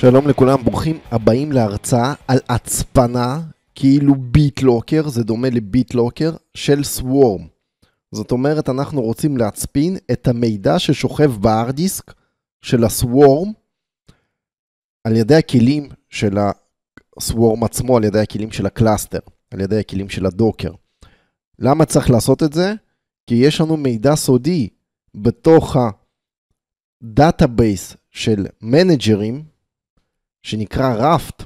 שלום לכולם, ברוכים הבאים להרצאה על הצפנה, כאילו ביטלוקר, זה דומה לביטלוקר, של סוורם. זאת אומרת, אנחנו רוצים להצפין את המידע ששוכב בהארד דיסק של הסוורם, על ידי הכלים של הסוורם עצמו, על ידי הכלים של הקלאסטר, על ידי הכלים של הדוקר. למה צריך לעשות את זה? כי יש לנו מידע סודי בתוך הדאטאבייס של מנג'רים, שנקרא ראפט,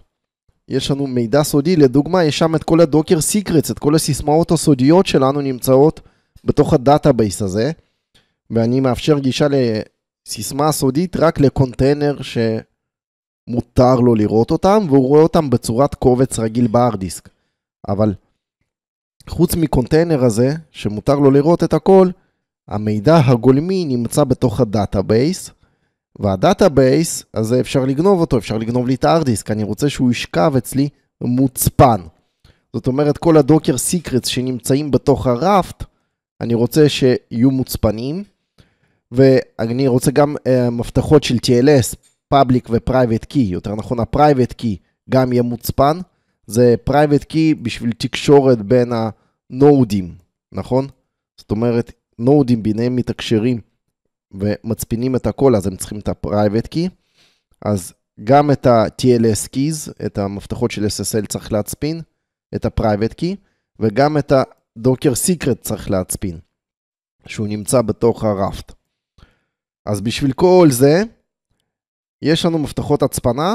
יש לנו מידע סודי, לדוגמה, יש שם את כל הדוקר סיקרטס, את כל הסיסמאות הסודיות שלנו נמצאות בתוך הדאטאבייס הזה, ואני מאפשר גישה לסיסמה סודית רק לקונטיינר שמותר לו לראות אותם, והוא רואה אותם בצורת קובץ רגיל בארדיסק. אבל חוץ מקונטיינר הזה, שמותר לו לראות את הכל, המידע הגולמי נמצא בתוך הדאטאבייס, והדאטאבייס, אז אפשר לגנוב אותו, אפשר לגנוב לי את הארדיסק, אני רוצה שהוא ישכב אצלי מוצפן. זאת אומרת, כל הדוקר סיקרטס שנמצאים בתוך הראפט, אני רוצה שיהיו מוצפנים, ואני רוצה גם uh, מפתחות של TLS, Public ו-Private Key, יותר נכון ה-Private Key גם יהיה מוצפן, זה Private Key בשביל תקשורת בין הנודים, נכון? זאת אומרת, נודים ביניהם מתקשרים. ומצפינים את הכל, אז הם צריכים את ה-Private Key. אז גם את ה-TLS Keys, את המפתחות של SSL צריך להצפין, את ה-Private Key, וגם את ה-Docker Secret צריך להצפין, שהוא נמצא בתוך הרפט. אז בשביל כל זה, יש לנו מפתחות הצפנה,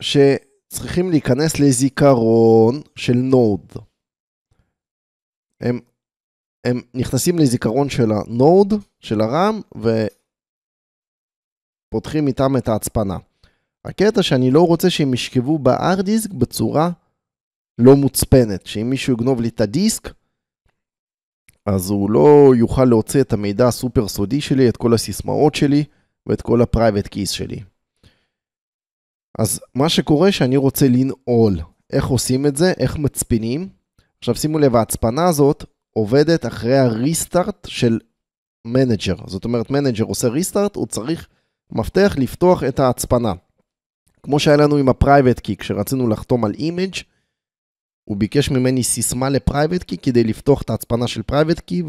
שצריכים להיכנס לזיכרון של נוד. הם, הם נכנסים לזיכרון של הנוד, של הרם, ופותחים איתם את ההצפנה. הקטע שאני לא רוצה שהם ישכבו ב דיסק בצורה לא מוצפנת, שאם מישהו יגנוב לי את הדיסק, אז הוא לא יוכל להוציא את המידע הסופר סודי שלי, את כל הסיסמאות שלי ואת כל הפרייבט קיס שלי. אז מה שקורה שאני רוצה לנעול. איך עושים את זה? איך מצפינים? עכשיו שימו לב, ההצפנה הזאת עובדת אחרי הריסטארט של מנג'ר. זאת אומרת, מנג'ר עושה ריסטארט, הוא צריך מפתח לפתוח את ההצפנה. כמו שהיה לנו עם הפרייבט קי, כשרצינו לחתום על אימג' הוא ביקש ממני סיסמה לפרייבט קי כדי לפתוח את ההצפנה של פרייבט קי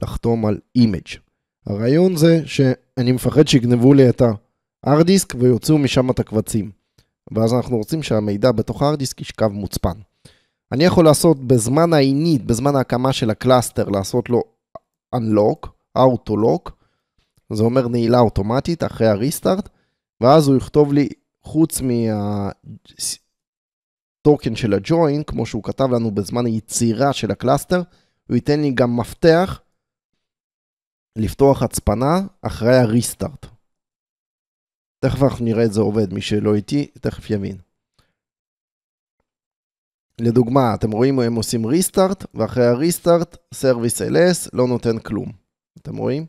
ולחתום על אימג'. הרעיון זה שאני מפחד שיגנבו לי את ה-hard disk ויוציאו משם את הקבצים. ואז אנחנו רוצים שהמידע בתוך ה-hard disk ישכב מוצפן. אני יכול לעשות בזמן ה-init, בזמן ההקמה של הקלאסטר, לעשות לו unlock, Auto-Lock, זה אומר נעילה אוטומטית אחרי הריסטארט, ואז הוא יכתוב לי, חוץ מהטוקן של הג'וין, כמו שהוא כתב לנו בזמן היצירה של הקלאסטר, הוא ייתן לי גם מפתח לפתוח הצפנה אחרי הריסטארט. תכף אנחנו נראה את זה עובד, מי שלא איתי, תכף יבין. לדוגמה, אתם רואים הם עושים ריסטארט, ואחרי הריסטארט, סרוויס LS לא נותן כלום. אתם רואים?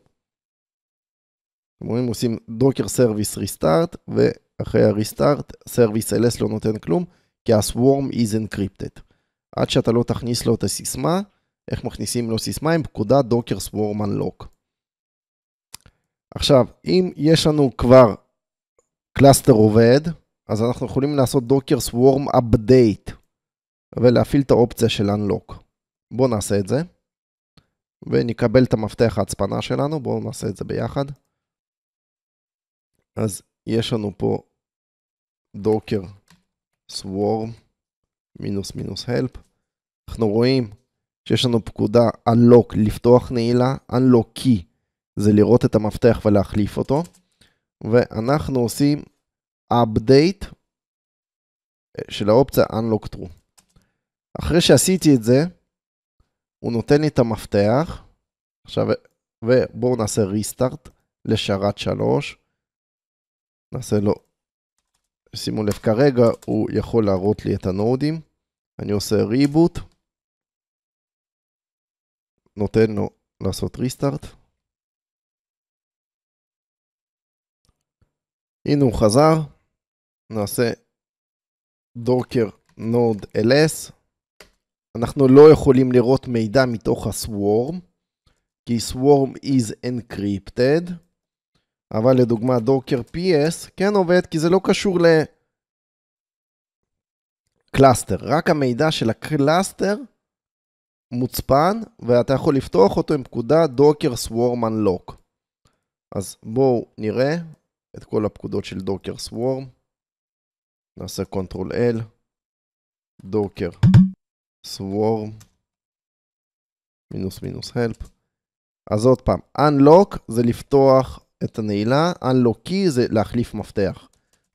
אתם רואים, עושים דוקר סרוויס ריסטארט, ואחרי הריסטארט, סרוויס LS לא נותן כלום, כי הסוורם swarm is encrypted. עד שאתה לא תכניס לו את הסיסמה, איך מכניסים לו סיסמה? עם פקודה דוקר סוורם unlock. עכשיו, אם יש לנו כבר קלאסטר עובד, אז אנחנו יכולים לעשות דוקר סוורם update, ולהפעיל את האופציה של unlock. בואו נעשה את זה. ונקבל את המפתח ההצפנה שלנו, בואו נעשה את זה ביחד. אז יש לנו פה דוקר swarm מינוס מינוס help. אנחנו רואים שיש לנו פקודה unlock לפתוח נעילה, unlock key זה לראות את המפתח ולהחליף אותו, ואנחנו עושים update אה, של האופציה unlock true. אחרי שעשיתי את זה, הוא נותן לי את המפתח, עכשיו, ובואו נעשה ריסטארט לשרת 3, נעשה לו, שימו לב, כרגע הוא יכול להראות לי את הנודים, אני עושה ריבוט, נותן לו לעשות ריסטארט, הנה הוא חזר, נעשה דוקר נוד ls, אנחנו לא יכולים לראות מידע מתוך הסוורם, כי סוורם is encrypted, אבל לדוגמה דוקר PS כן עובד, כי זה לא קשור לקלאסטר, רק המידע של הקלאסטר מוצפן, ואתה יכול לפתוח אותו עם פקודה דוקר swarm unlock. אז בואו נראה את כל הפקודות של דוקר swarm. נעשה Ctrl L, דוקר. swarm מינוס מינוס help. אז עוד פעם, unlock זה לפתוח את הנעילה, unlock key זה להחליף מפתח.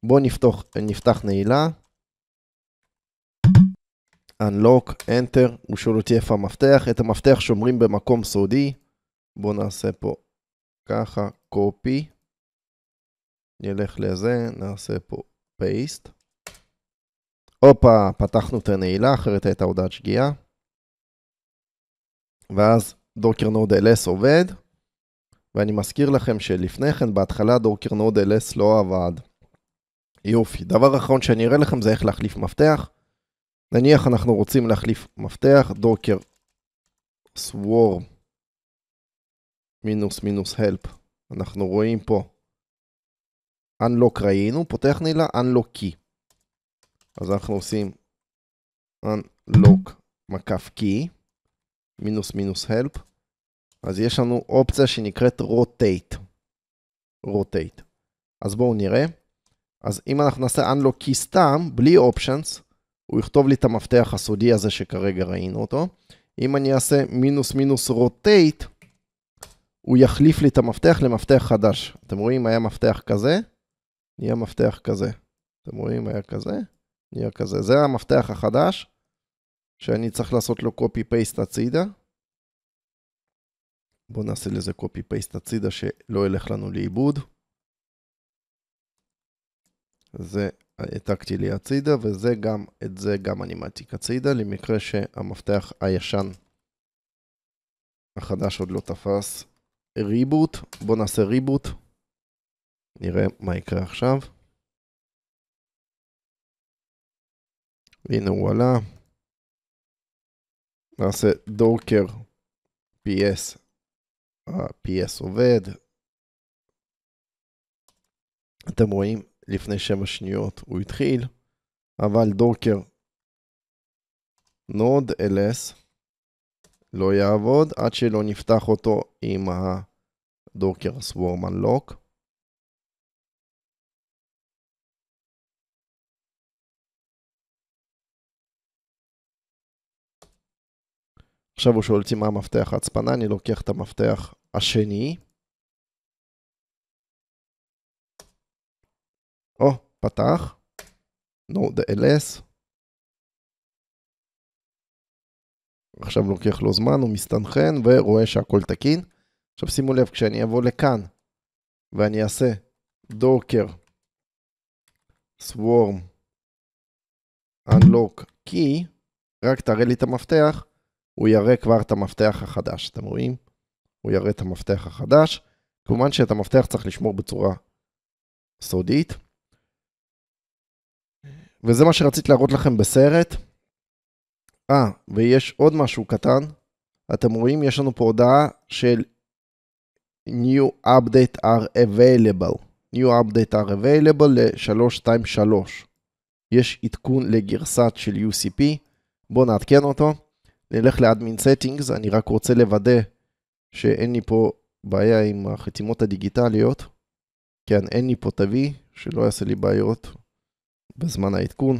בואו נפתח, נפתח נעילה, unlock, enter, הוא שואל אותי איפה המפתח, את המפתח שומרים במקום סודי. בואו נעשה פה ככה, copy, נלך לזה, נעשה פה paste. הופה, פתחנו את הנעילה, אחרת הייתה הודעת שגיאה. ואז דוקר נוד LS עובד, ואני מזכיר לכם שלפני כן, בהתחלה דוקר נוד LS לא עבד. יופי, דבר אחרון שאני אראה לכם זה איך להחליף מפתח. נניח אנחנו רוצים להחליף מפתח, דוקר סוור מינוס מינוס הלפ. אנחנו רואים פה unlock ראינו, פותח נעילה unlock key. אז אנחנו עושים unlock מקף key, מינוס מינוס help, אז יש לנו אופציה שנקראת rotate. rotate. אז בואו נראה. אז אם אנחנו נעשה unlock key סתם, בלי options, הוא יכתוב לי את המפתח הסודי הזה שכרגע ראינו אותו. אם אני אעשה מינוס מינוס rotate, הוא יחליף לי את המפתח למפתח חדש. אתם רואים? היה מפתח כזה, נהיה מפתח כזה. אתם רואים? היה כזה. נהיה כזה. זה המפתח החדש, שאני צריך לעשות לו copy-paste הצידה. בואו נעשה לזה copy-paste הצידה, שלא ילך לנו לאיבוד. זה העתקתי לי הצידה, וזה גם, את זה גם אני מעתיק הצידה, למקרה שהמפתח הישן החדש עוד לא תפס. ריבוט, בואו נעשה ריבוט. נראה מה יקרה עכשיו. הנה הוא עלה. נעשה דורקר PS. ה-PS עובד. אתם רואים, לפני 7 שניות הוא התחיל, אבל דורקר נוד LS לא יעבוד עד שלא נפתח אותו עם הדורקר סוורמן לוק. עכשיו הוא שואל אותי מה המפתח ההצפנה, אני לוקח את המפתח השני. או, פתח. נו, the ls. עכשיו לוקח לו זמן, הוא מסתנכן ורואה שהכל תקין. עכשיו שימו לב, כשאני אבוא לכאן ואני אעשה docker swarm unlock key, רק תראה לי את המפתח, הוא יראה כבר את המפתח החדש, אתם רואים? הוא יראה את המפתח החדש. כמובן שאת המפתח צריך לשמור בצורה סודית. וזה מה שרציתי להראות לכם בסרט. אה, ויש עוד משהו קטן. אתם רואים, יש לנו פה הודעה של New Update are Available. New Update are Available ל-323. יש עדכון לגרסת של UCP. בואו נעדכן אותו. נלך לאדמין סטינגס, אני רק רוצה לוודא שאין לי פה בעיה עם החתימות הדיגיטליות. כן, אין לי פה תווי, שלא יעשה לי בעיות בזמן העדכון.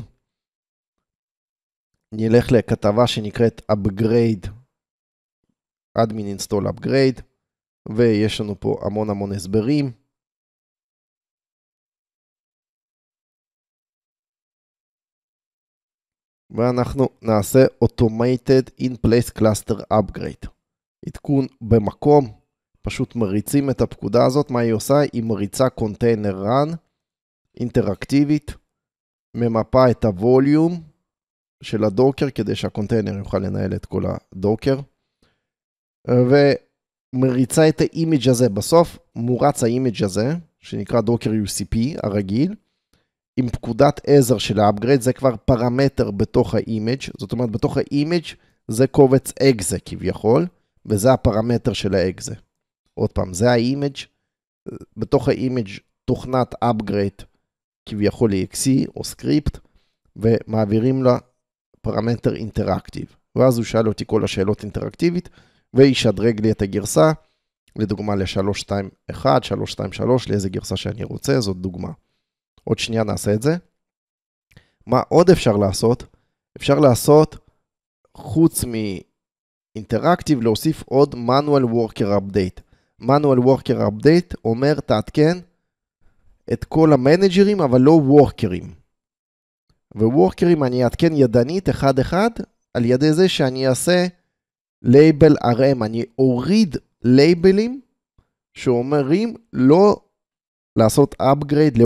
נלך לכתבה שנקראת upgrade, admin install upgrade, ויש לנו פה המון המון הסברים. ואנחנו נעשה Automated in place cluster upgrade. עדכון במקום, פשוט מריצים את הפקודה הזאת, מה היא עושה? היא מריצה container run אינטראקטיבית, ממפה את הווליום של הדוקר כדי שהקונטיינר יוכל לנהל את כל הדוקר, ומריצה את האימג' הזה בסוף, מורץ האימג' הזה, שנקרא דוקר UCP הרגיל, עם פקודת עזר של האפגרייד, זה כבר פרמטר בתוך האימג', זאת אומרת בתוך האימג' זה קובץ אקזה כביכול, וזה הפרמטר של האקזה. עוד פעם, זה האימג', בתוך האימג' תוכנת אפגרייד כביכול exe או סקריפט, ומעבירים לה פרמטר אינטראקטיב. ואז הוא שאל אותי כל השאלות אינטראקטיבית, וישדרג לי את הגרסה, לדוגמה ל-321, 323, לאיזה גרסה שאני רוצה, זאת דוגמה. עוד שנייה נעשה את זה. מה עוד אפשר לעשות? אפשר לעשות, חוץ מאינטראקטיב, להוסיף עוד manual worker update. manual worker update אומר, תעדכן את כל המנג'רים, אבל לא וורקרים. וורקרים אני אעדכן ידנית אחד-אחד, על ידי זה שאני אעשה label RM, אני אוריד לייבלים שאומרים לא לעשות upgrade